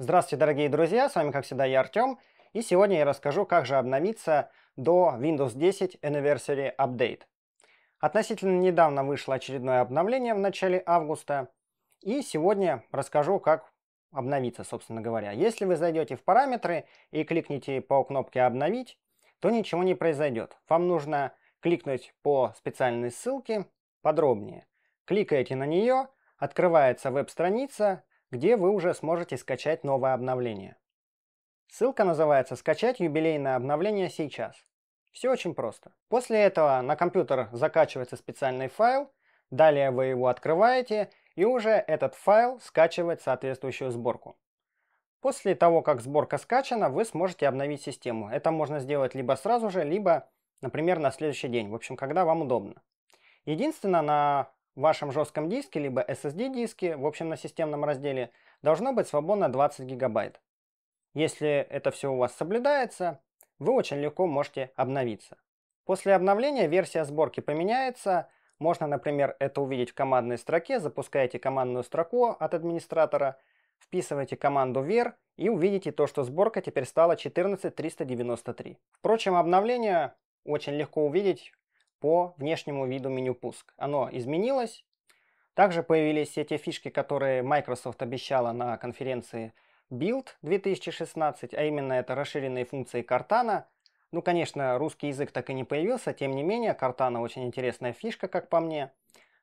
Здравствуйте, дорогие друзья, с вами как всегда я Артем, и сегодня я расскажу, как же обновиться до Windows 10 Anniversary Update. Относительно недавно вышло очередное обновление в начале августа, и сегодня расскажу, как обновиться, собственно говоря. Если вы зайдете в параметры и кликните по кнопке «Обновить», то ничего не произойдет. Вам нужно кликнуть по специальной ссылке подробнее. Кликаете на нее, открывается веб-страница, где вы уже сможете скачать новое обновление. Ссылка называется «Скачать юбилейное обновление сейчас». Все очень просто. После этого на компьютер закачивается специальный файл, далее вы его открываете, и уже этот файл скачивает соответствующую сборку. После того, как сборка скачана, вы сможете обновить систему. Это можно сделать либо сразу же, либо, например, на следующий день. В общем, когда вам удобно. Единственное, на в вашем жестком диске, либо SSD-диске, в общем на системном разделе, должно быть свободно 20 гигабайт. Если это все у вас соблюдается, вы очень легко можете обновиться. После обновления версия сборки поменяется. Можно, например, это увидеть в командной строке. Запускаете командную строку от администратора, вписываете команду ver и увидите то, что сборка теперь стала 14393. Впрочем, обновление очень легко увидеть по внешнему виду меню пуск. Оно изменилось. Также появились все те фишки, которые Microsoft обещала на конференции Build 2016, а именно это расширенные функции Cortana. Ну, конечно, русский язык так и не появился, тем не менее, Cortana очень интересная фишка, как по мне.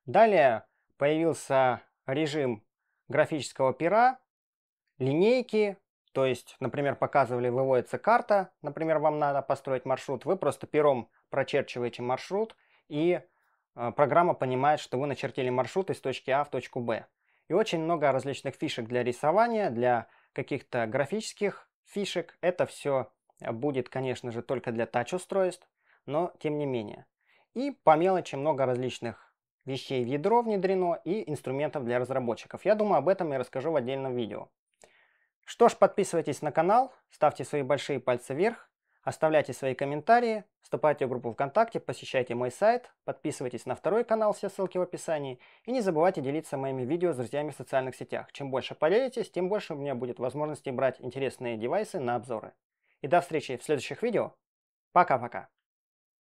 Далее появился режим графического пера, линейки, то есть, например, показывали, выводится карта, например, вам надо построить маршрут, вы просто пером прочерчиваете маршрут, и э, программа понимает, что вы начертили маршрут из точки А в точку Б. И очень много различных фишек для рисования, для каких-то графических фишек. Это все э, будет, конечно же, только для тач-устройств, но тем не менее. И по мелочи много различных вещей в ядро внедрено и инструментов для разработчиков. Я думаю, об этом я расскажу в отдельном видео. Что ж, подписывайтесь на канал, ставьте свои большие пальцы вверх, оставляйте свои комментарии, вступайте в группу ВКонтакте, посещайте мой сайт, подписывайтесь на второй канал, все ссылки в описании, и не забывайте делиться моими видео с друзьями в социальных сетях. Чем больше поделитесь, тем больше у меня будет возможности брать интересные девайсы на обзоры. И до встречи в следующих видео. Пока-пока.